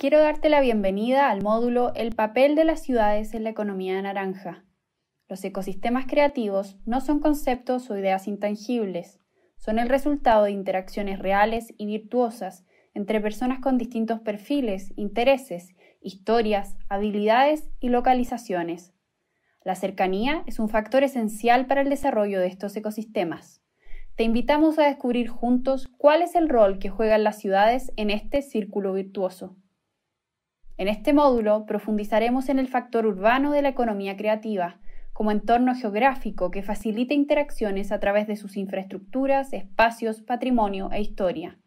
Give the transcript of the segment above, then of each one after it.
Quiero darte la bienvenida al módulo El papel de las ciudades en la economía naranja. Los ecosistemas creativos no son conceptos o ideas intangibles, son el resultado de interacciones reales y virtuosas entre personas con distintos perfiles, intereses, historias, habilidades y localizaciones. La cercanía es un factor esencial para el desarrollo de estos ecosistemas. Te invitamos a descubrir juntos cuál es el rol que juegan las ciudades en este círculo virtuoso. En este módulo profundizaremos en el factor urbano de la economía creativa, como entorno geográfico que facilita interacciones a través de sus infraestructuras, espacios, patrimonio e historia.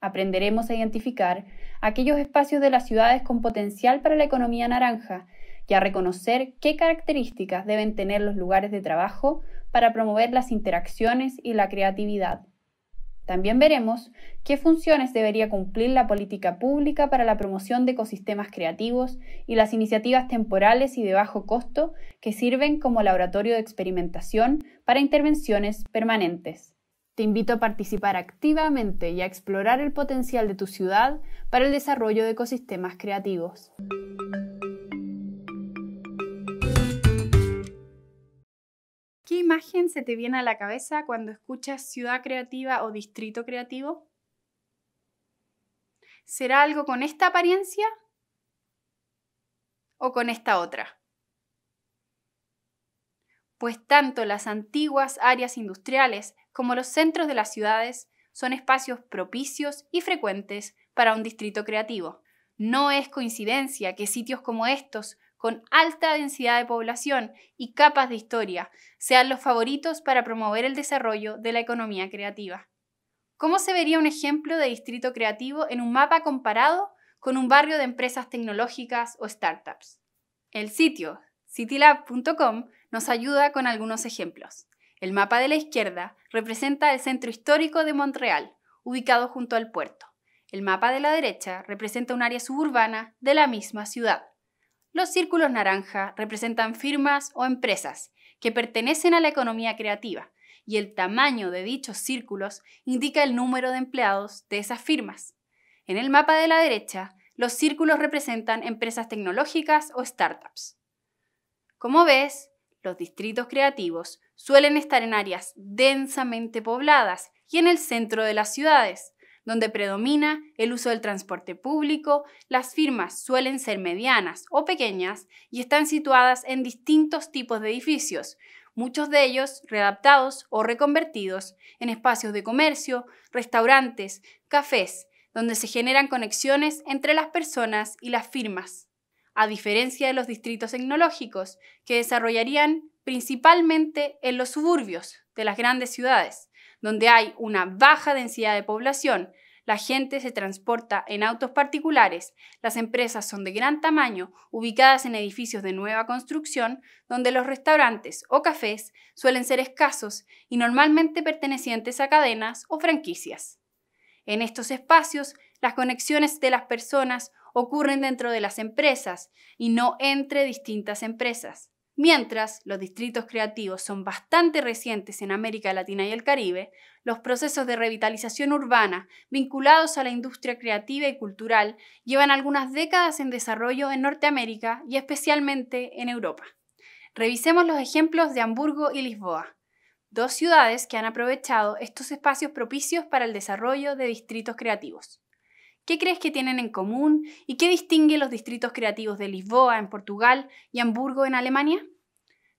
Aprenderemos a identificar aquellos espacios de las ciudades con potencial para la economía naranja y a reconocer qué características deben tener los lugares de trabajo para promover las interacciones y la creatividad. También veremos qué funciones debería cumplir la política pública para la promoción de ecosistemas creativos y las iniciativas temporales y de bajo costo que sirven como laboratorio de experimentación para intervenciones permanentes. Te invito a participar activamente y a explorar el potencial de tu ciudad para el desarrollo de ecosistemas creativos. ¿Qué imagen se te viene a la cabeza cuando escuchas ciudad creativa o distrito creativo? ¿Será algo con esta apariencia o con esta otra? Pues tanto las antiguas áreas industriales como los centros de las ciudades son espacios propicios y frecuentes para un distrito creativo. No es coincidencia que sitios como estos con alta densidad de población y capas de historia sean los favoritos para promover el desarrollo de la economía creativa. ¿Cómo se vería un ejemplo de distrito creativo en un mapa comparado con un barrio de empresas tecnológicas o startups? El sitio citylab.com nos ayuda con algunos ejemplos. El mapa de la izquierda representa el centro histórico de Montreal, ubicado junto al puerto. El mapa de la derecha representa un área suburbana de la misma ciudad. Los círculos naranja representan firmas o empresas que pertenecen a la economía creativa y el tamaño de dichos círculos indica el número de empleados de esas firmas. En el mapa de la derecha, los círculos representan empresas tecnológicas o startups. Como ves, los distritos creativos suelen estar en áreas densamente pobladas y en el centro de las ciudades, donde predomina el uso del transporte público, las firmas suelen ser medianas o pequeñas y están situadas en distintos tipos de edificios, muchos de ellos readaptados o reconvertidos en espacios de comercio, restaurantes, cafés, donde se generan conexiones entre las personas y las firmas, a diferencia de los distritos tecnológicos que desarrollarían principalmente en los suburbios de las grandes ciudades donde hay una baja densidad de población, la gente se transporta en autos particulares, las empresas son de gran tamaño, ubicadas en edificios de nueva construcción, donde los restaurantes o cafés suelen ser escasos y normalmente pertenecientes a cadenas o franquicias. En estos espacios, las conexiones de las personas ocurren dentro de las empresas y no entre distintas empresas. Mientras los distritos creativos son bastante recientes en América Latina y el Caribe, los procesos de revitalización urbana vinculados a la industria creativa y cultural llevan algunas décadas en desarrollo en Norteamérica y especialmente en Europa. Revisemos los ejemplos de Hamburgo y Lisboa, dos ciudades que han aprovechado estos espacios propicios para el desarrollo de distritos creativos. ¿Qué crees que tienen en común y qué distingue los distritos creativos de Lisboa en Portugal y Hamburgo en Alemania?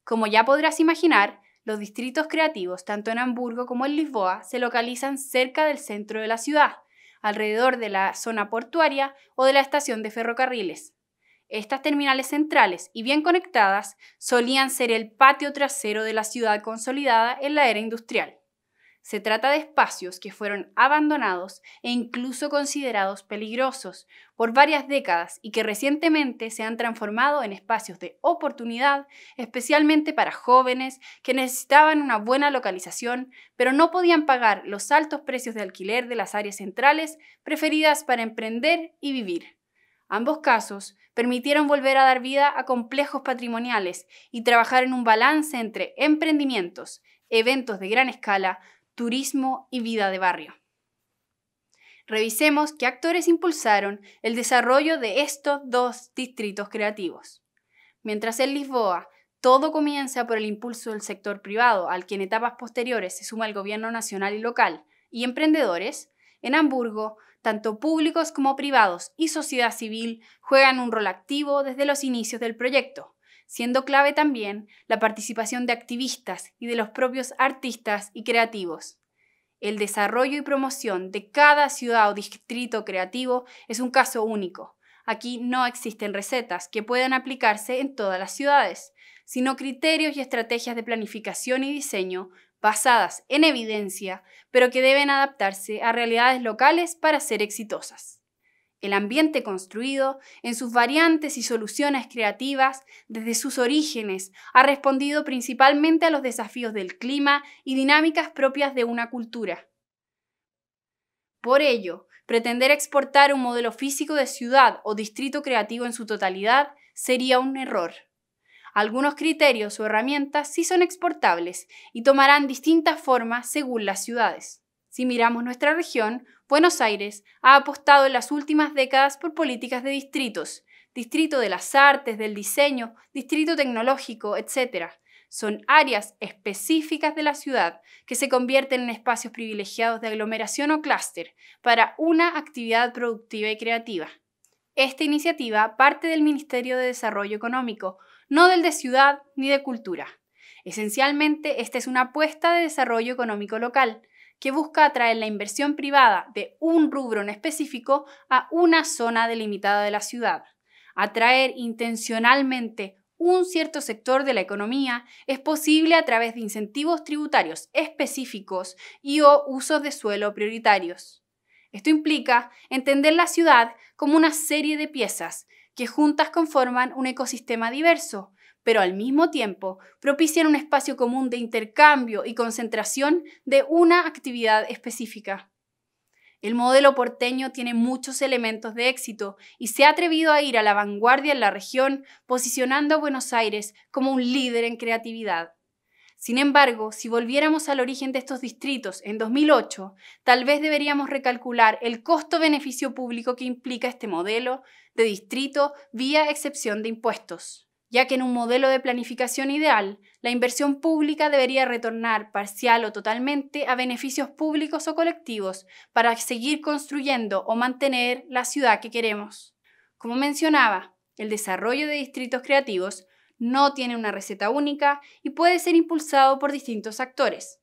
Como ya podrás imaginar, los distritos creativos, tanto en Hamburgo como en Lisboa, se localizan cerca del centro de la ciudad, alrededor de la zona portuaria o de la estación de ferrocarriles. Estas terminales centrales y bien conectadas solían ser el patio trasero de la ciudad consolidada en la era industrial. Se trata de espacios que fueron abandonados e incluso considerados peligrosos por varias décadas y que recientemente se han transformado en espacios de oportunidad, especialmente para jóvenes que necesitaban una buena localización, pero no podían pagar los altos precios de alquiler de las áreas centrales preferidas para emprender y vivir. Ambos casos permitieron volver a dar vida a complejos patrimoniales y trabajar en un balance entre emprendimientos, eventos de gran escala, turismo y vida de barrio. Revisemos qué actores impulsaron el desarrollo de estos dos distritos creativos. Mientras en Lisboa todo comienza por el impulso del sector privado, al que en etapas posteriores se suma el gobierno nacional y local, y emprendedores, en Hamburgo, tanto públicos como privados y sociedad civil juegan un rol activo desde los inicios del proyecto, siendo clave también la participación de activistas y de los propios artistas y creativos. El desarrollo y promoción de cada ciudad o distrito creativo es un caso único. Aquí no existen recetas que puedan aplicarse en todas las ciudades, sino criterios y estrategias de planificación y diseño basadas en evidencia, pero que deben adaptarse a realidades locales para ser exitosas el ambiente construido, en sus variantes y soluciones creativas, desde sus orígenes, ha respondido principalmente a los desafíos del clima y dinámicas propias de una cultura. Por ello, pretender exportar un modelo físico de ciudad o distrito creativo en su totalidad sería un error. Algunos criterios o herramientas sí son exportables y tomarán distintas formas según las ciudades. Si miramos nuestra región, Buenos Aires ha apostado en las últimas décadas por políticas de distritos, distrito de las artes, del diseño, distrito tecnológico, etc. Son áreas específicas de la ciudad que se convierten en espacios privilegiados de aglomeración o clúster para una actividad productiva y creativa. Esta iniciativa parte del Ministerio de Desarrollo Económico, no del de Ciudad ni de Cultura. Esencialmente, esta es una apuesta de desarrollo económico local, que busca atraer la inversión privada de un rubro en específico a una zona delimitada de la ciudad. Atraer intencionalmente un cierto sector de la economía es posible a través de incentivos tributarios específicos y o usos de suelo prioritarios. Esto implica entender la ciudad como una serie de piezas que juntas conforman un ecosistema diverso, pero al mismo tiempo propician un espacio común de intercambio y concentración de una actividad específica. El modelo porteño tiene muchos elementos de éxito y se ha atrevido a ir a la vanguardia en la región, posicionando a Buenos Aires como un líder en creatividad. Sin embargo, si volviéramos al origen de estos distritos en 2008, tal vez deberíamos recalcular el costo-beneficio público que implica este modelo de distrito vía excepción de impuestos ya que en un modelo de planificación ideal, la inversión pública debería retornar parcial o totalmente a beneficios públicos o colectivos para seguir construyendo o mantener la ciudad que queremos. Como mencionaba, el desarrollo de distritos creativos no tiene una receta única y puede ser impulsado por distintos actores.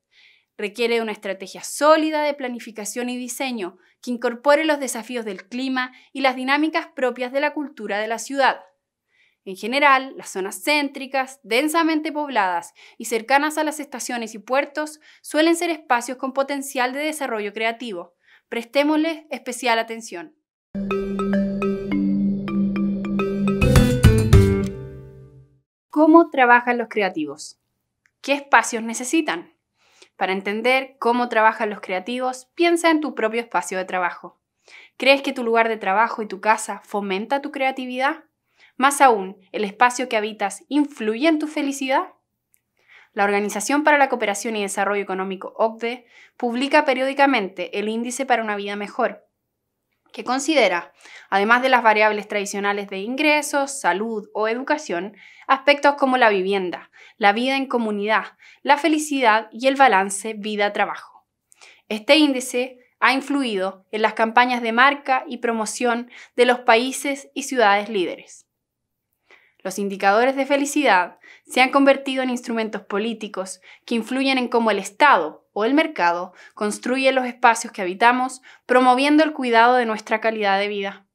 Requiere una estrategia sólida de planificación y diseño que incorpore los desafíos del clima y las dinámicas propias de la cultura de la ciudad. En general, las zonas céntricas, densamente pobladas y cercanas a las estaciones y puertos suelen ser espacios con potencial de desarrollo creativo. Prestémosles especial atención. ¿Cómo trabajan los creativos? ¿Qué espacios necesitan? Para entender cómo trabajan los creativos, piensa en tu propio espacio de trabajo. ¿Crees que tu lugar de trabajo y tu casa fomenta tu creatividad? Más aún, el espacio que habitas influye en tu felicidad. La Organización para la Cooperación y Desarrollo Económico, OCDE, publica periódicamente el Índice para una Vida Mejor, que considera, además de las variables tradicionales de ingresos, salud o educación, aspectos como la vivienda, la vida en comunidad, la felicidad y el balance vida-trabajo. Este índice ha influido en las campañas de marca y promoción de los países y ciudades líderes. Los indicadores de felicidad se han convertido en instrumentos políticos que influyen en cómo el Estado o el mercado construye los espacios que habitamos, promoviendo el cuidado de nuestra calidad de vida.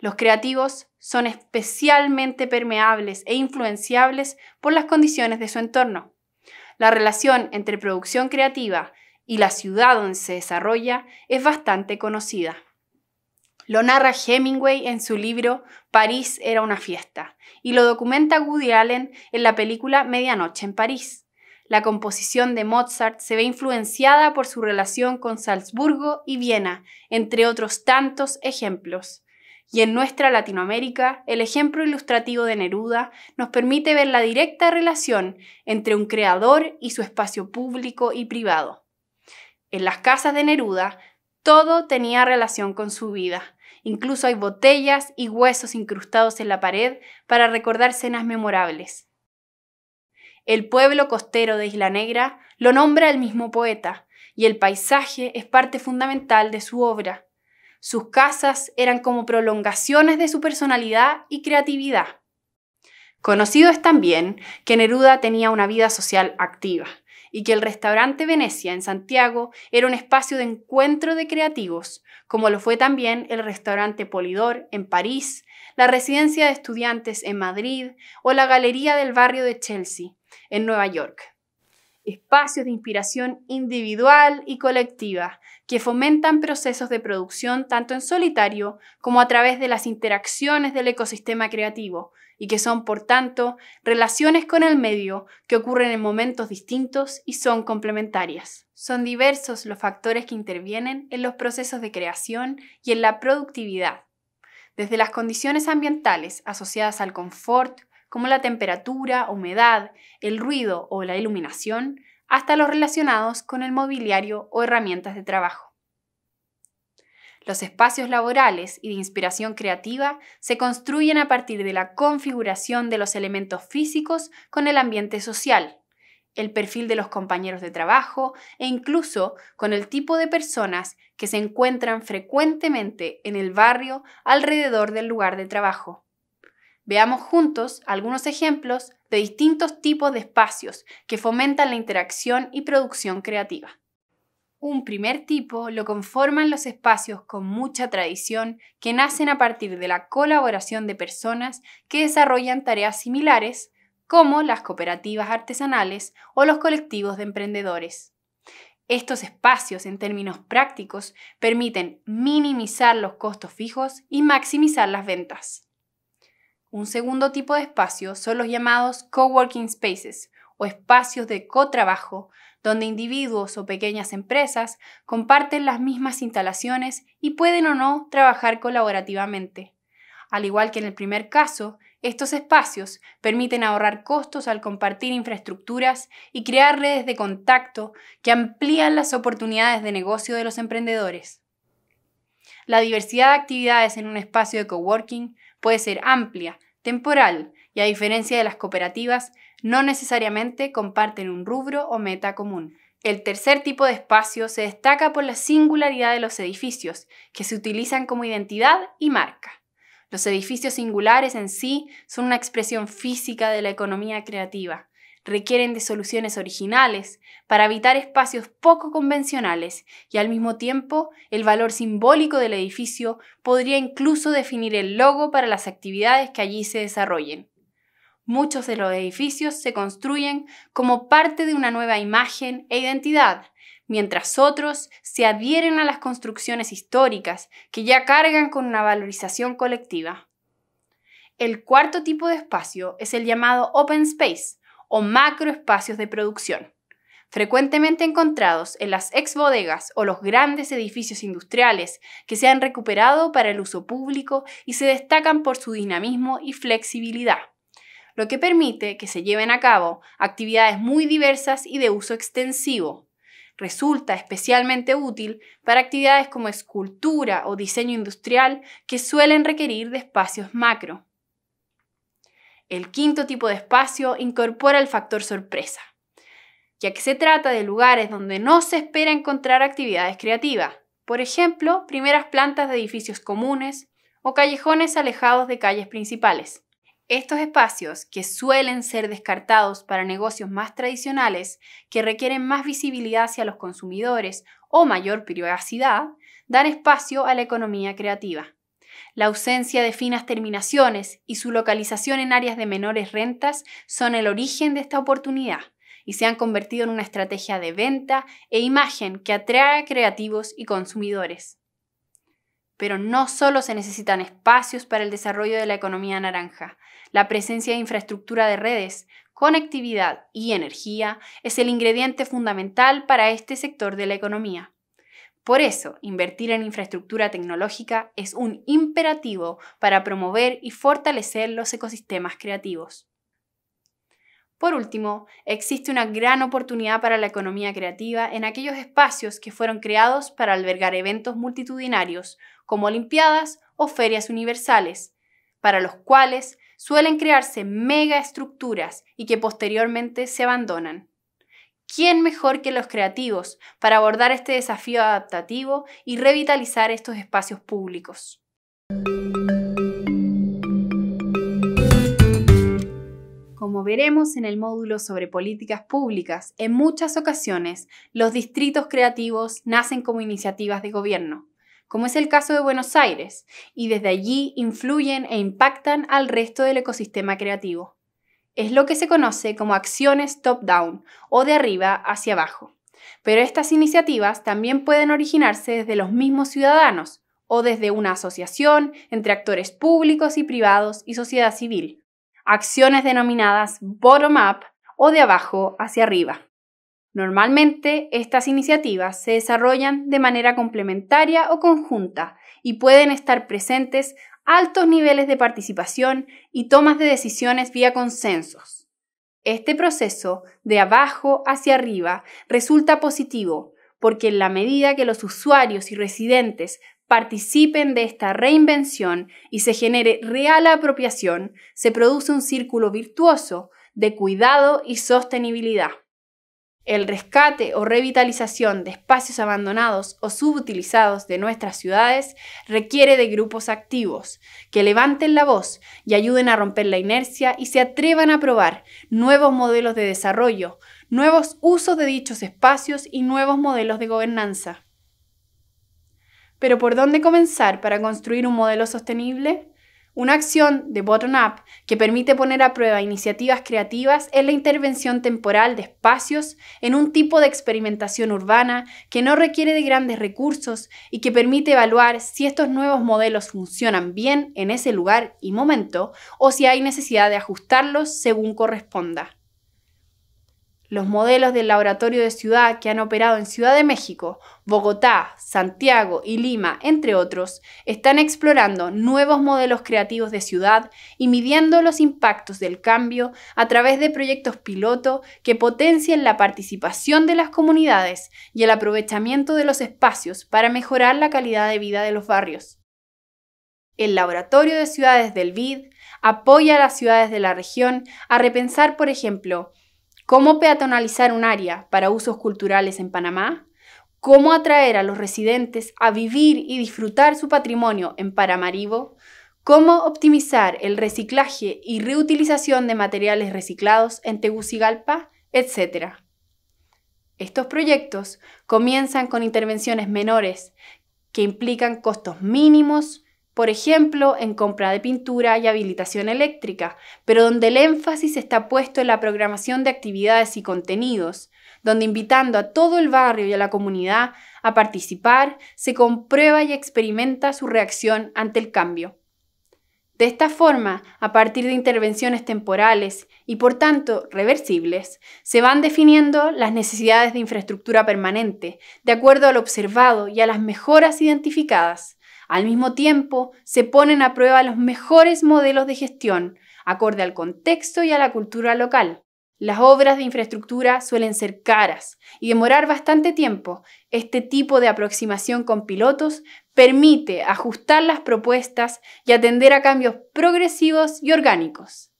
Los creativos son especialmente permeables e influenciables por las condiciones de su entorno. La relación entre producción creativa y la ciudad donde se desarrolla es bastante conocida. Lo narra Hemingway en su libro París era una fiesta y lo documenta Woody Allen en la película Medianoche en París. La composición de Mozart se ve influenciada por su relación con Salzburgo y Viena, entre otros tantos ejemplos. Y en nuestra Latinoamérica, el ejemplo ilustrativo de Neruda nos permite ver la directa relación entre un creador y su espacio público y privado. En las casas de Neruda, todo tenía relación con su vida. Incluso hay botellas y huesos incrustados en la pared para recordar cenas memorables. El pueblo costero de Isla Negra lo nombra el mismo poeta, y el paisaje es parte fundamental de su obra. Sus casas eran como prolongaciones de su personalidad y creatividad. Conocido es también que Neruda tenía una vida social activa y que el restaurante Venecia en Santiago era un espacio de encuentro de creativos, como lo fue también el restaurante Polidor en París, la residencia de estudiantes en Madrid o la galería del barrio de Chelsea en Nueva York espacios de inspiración individual y colectiva que fomentan procesos de producción tanto en solitario como a través de las interacciones del ecosistema creativo y que son, por tanto, relaciones con el medio que ocurren en momentos distintos y son complementarias. Son diversos los factores que intervienen en los procesos de creación y en la productividad, desde las condiciones ambientales asociadas al confort, como la temperatura, humedad, el ruido o la iluminación, hasta los relacionados con el mobiliario o herramientas de trabajo. Los espacios laborales y de inspiración creativa se construyen a partir de la configuración de los elementos físicos con el ambiente social, el perfil de los compañeros de trabajo e incluso con el tipo de personas que se encuentran frecuentemente en el barrio alrededor del lugar de trabajo. Veamos juntos algunos ejemplos de distintos tipos de espacios que fomentan la interacción y producción creativa. Un primer tipo lo conforman los espacios con mucha tradición que nacen a partir de la colaboración de personas que desarrollan tareas similares, como las cooperativas artesanales o los colectivos de emprendedores. Estos espacios, en términos prácticos, permiten minimizar los costos fijos y maximizar las ventas. Un segundo tipo de espacio son los llamados coworking spaces o espacios de co-trabajo, donde individuos o pequeñas empresas comparten las mismas instalaciones y pueden o no trabajar colaborativamente. Al igual que en el primer caso, estos espacios permiten ahorrar costos al compartir infraestructuras y crear redes de contacto que amplían las oportunidades de negocio de los emprendedores. La diversidad de actividades en un espacio de coworking puede ser amplia temporal y a diferencia de las cooperativas, no necesariamente comparten un rubro o meta común. El tercer tipo de espacio se destaca por la singularidad de los edificios, que se utilizan como identidad y marca. Los edificios singulares en sí son una expresión física de la economía creativa, requieren de soluciones originales para habitar espacios poco convencionales y al mismo tiempo el valor simbólico del edificio podría incluso definir el logo para las actividades que allí se desarrollen. Muchos de los edificios se construyen como parte de una nueva imagen e identidad, mientras otros se adhieren a las construcciones históricas que ya cargan con una valorización colectiva. El cuarto tipo de espacio es el llamado open space, o macroespacios de producción, frecuentemente encontrados en las ex bodegas o los grandes edificios industriales que se han recuperado para el uso público y se destacan por su dinamismo y flexibilidad, lo que permite que se lleven a cabo actividades muy diversas y de uso extensivo, resulta especialmente útil para actividades como escultura o diseño industrial que suelen requerir de espacios macro. El quinto tipo de espacio incorpora el factor sorpresa, ya que se trata de lugares donde no se espera encontrar actividades creativas, por ejemplo, primeras plantas de edificios comunes o callejones alejados de calles principales. Estos espacios, que suelen ser descartados para negocios más tradicionales, que requieren más visibilidad hacia los consumidores o mayor privacidad, dan espacio a la economía creativa. La ausencia de finas terminaciones y su localización en áreas de menores rentas son el origen de esta oportunidad y se han convertido en una estrategia de venta e imagen que atrae a creativos y consumidores. Pero no solo se necesitan espacios para el desarrollo de la economía naranja, la presencia de infraestructura de redes, conectividad y energía es el ingrediente fundamental para este sector de la economía. Por eso, invertir en infraestructura tecnológica es un imperativo para promover y fortalecer los ecosistemas creativos. Por último, existe una gran oportunidad para la economía creativa en aquellos espacios que fueron creados para albergar eventos multitudinarios, como Olimpiadas o ferias universales, para los cuales suelen crearse megaestructuras y que posteriormente se abandonan. ¿Quién mejor que los creativos para abordar este desafío adaptativo y revitalizar estos espacios públicos? Como veremos en el módulo sobre políticas públicas, en muchas ocasiones los distritos creativos nacen como iniciativas de gobierno, como es el caso de Buenos Aires, y desde allí influyen e impactan al resto del ecosistema creativo. Es lo que se conoce como acciones top-down o de arriba hacia abajo. Pero estas iniciativas también pueden originarse desde los mismos ciudadanos o desde una asociación entre actores públicos y privados y sociedad civil. Acciones denominadas bottom-up o de abajo hacia arriba. Normalmente estas iniciativas se desarrollan de manera complementaria o conjunta y pueden estar presentes altos niveles de participación y tomas de decisiones vía consensos. Este proceso, de abajo hacia arriba, resulta positivo porque en la medida que los usuarios y residentes participen de esta reinvención y se genere real apropiación, se produce un círculo virtuoso de cuidado y sostenibilidad. El rescate o revitalización de espacios abandonados o subutilizados de nuestras ciudades requiere de grupos activos que levanten la voz y ayuden a romper la inercia y se atrevan a probar nuevos modelos de desarrollo, nuevos usos de dichos espacios y nuevos modelos de gobernanza. Pero ¿por dónde comenzar para construir un modelo sostenible? Una acción de bottom-up que permite poner a prueba iniciativas creativas es la intervención temporal de espacios en un tipo de experimentación urbana que no requiere de grandes recursos y que permite evaluar si estos nuevos modelos funcionan bien en ese lugar y momento o si hay necesidad de ajustarlos según corresponda. Los modelos del laboratorio de ciudad que han operado en Ciudad de México, Bogotá, Santiago y Lima, entre otros, están explorando nuevos modelos creativos de ciudad y midiendo los impactos del cambio a través de proyectos piloto que potencien la participación de las comunidades y el aprovechamiento de los espacios para mejorar la calidad de vida de los barrios. El Laboratorio de Ciudades del BID apoya a las ciudades de la región a repensar, por ejemplo, cómo peatonalizar un área para usos culturales en Panamá, cómo atraer a los residentes a vivir y disfrutar su patrimonio en Paramaribo, cómo optimizar el reciclaje y reutilización de materiales reciclados en Tegucigalpa, etc. Estos proyectos comienzan con intervenciones menores que implican costos mínimos, por ejemplo, en compra de pintura y habilitación eléctrica, pero donde el énfasis está puesto en la programación de actividades y contenidos, donde invitando a todo el barrio y a la comunidad a participar, se comprueba y experimenta su reacción ante el cambio. De esta forma, a partir de intervenciones temporales y por tanto reversibles, se van definiendo las necesidades de infraestructura permanente, de acuerdo al observado y a las mejoras identificadas, al mismo tiempo, se ponen a prueba los mejores modelos de gestión, acorde al contexto y a la cultura local. Las obras de infraestructura suelen ser caras y demorar bastante tiempo. Este tipo de aproximación con pilotos permite ajustar las propuestas y atender a cambios progresivos y orgánicos.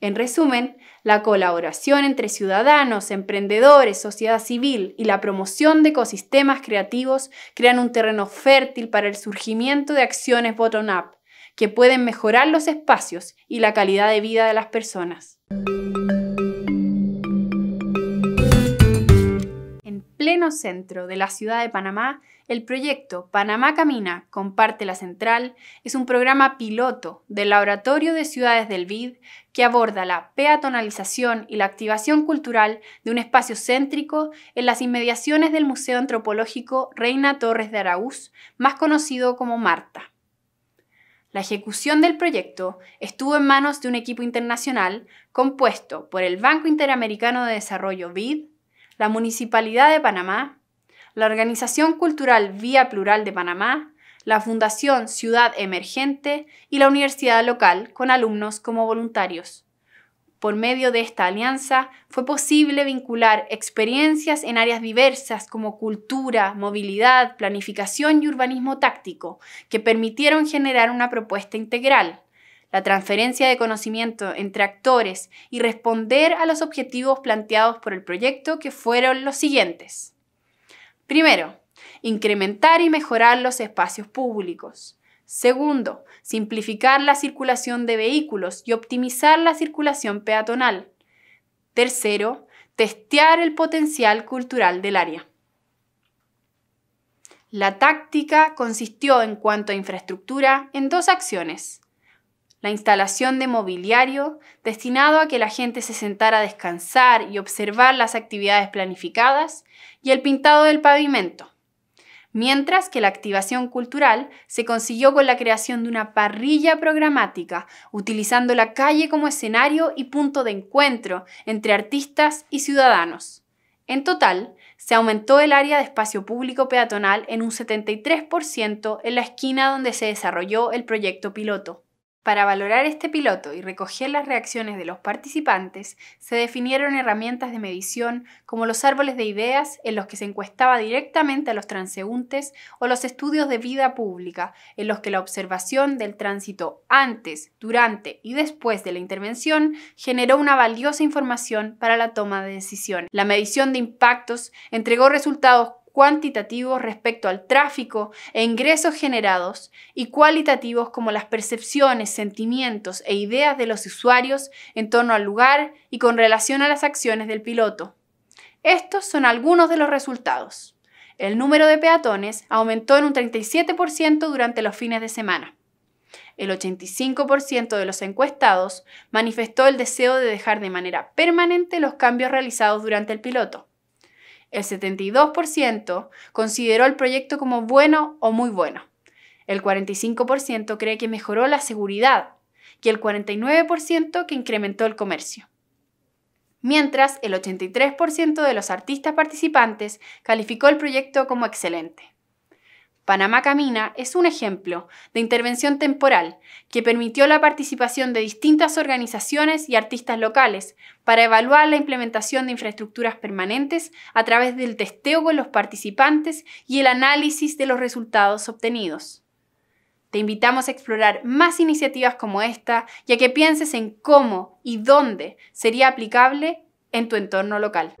En resumen, la colaboración entre ciudadanos, emprendedores, sociedad civil y la promoción de ecosistemas creativos crean un terreno fértil para el surgimiento de acciones bottom-up que pueden mejorar los espacios y la calidad de vida de las personas. el centro de la ciudad de Panamá, el proyecto Panamá Camina, comparte la central, es un programa piloto del Laboratorio de Ciudades del BID que aborda la peatonalización y la activación cultural de un espacio céntrico en las inmediaciones del Museo Antropológico Reina Torres de Araúz, más conocido como Marta. La ejecución del proyecto estuvo en manos de un equipo internacional compuesto por el Banco Interamericano de Desarrollo BID, la Municipalidad de Panamá, la Organización Cultural Vía Plural de Panamá, la Fundación Ciudad Emergente y la Universidad Local con alumnos como voluntarios. Por medio de esta alianza fue posible vincular experiencias en áreas diversas como cultura, movilidad, planificación y urbanismo táctico, que permitieron generar una propuesta integral la transferencia de conocimiento entre actores y responder a los objetivos planteados por el proyecto que fueron los siguientes. Primero, incrementar y mejorar los espacios públicos. Segundo, simplificar la circulación de vehículos y optimizar la circulación peatonal. Tercero, testear el potencial cultural del área. La táctica consistió en cuanto a infraestructura en dos acciones la instalación de mobiliario destinado a que la gente se sentara a descansar y observar las actividades planificadas, y el pintado del pavimento. Mientras que la activación cultural se consiguió con la creación de una parrilla programática, utilizando la calle como escenario y punto de encuentro entre artistas y ciudadanos. En total, se aumentó el área de espacio público peatonal en un 73% en la esquina donde se desarrolló el proyecto piloto. Para valorar este piloto y recoger las reacciones de los participantes, se definieron herramientas de medición como los árboles de ideas en los que se encuestaba directamente a los transeúntes o los estudios de vida pública, en los que la observación del tránsito antes, durante y después de la intervención generó una valiosa información para la toma de decisiones. La medición de impactos entregó resultados cuantitativos respecto al tráfico e ingresos generados y cualitativos como las percepciones, sentimientos e ideas de los usuarios en torno al lugar y con relación a las acciones del piloto. Estos son algunos de los resultados. El número de peatones aumentó en un 37% durante los fines de semana. El 85% de los encuestados manifestó el deseo de dejar de manera permanente los cambios realizados durante el piloto el 72% consideró el proyecto como bueno o muy bueno. El 45% cree que mejoró la seguridad y el 49% que incrementó el comercio. Mientras, el 83% de los artistas participantes calificó el proyecto como excelente. Panamá Camina es un ejemplo de intervención temporal que permitió la participación de distintas organizaciones y artistas locales para evaluar la implementación de infraestructuras permanentes a través del testeo con los participantes y el análisis de los resultados obtenidos. Te invitamos a explorar más iniciativas como esta ya que pienses en cómo y dónde sería aplicable en tu entorno local.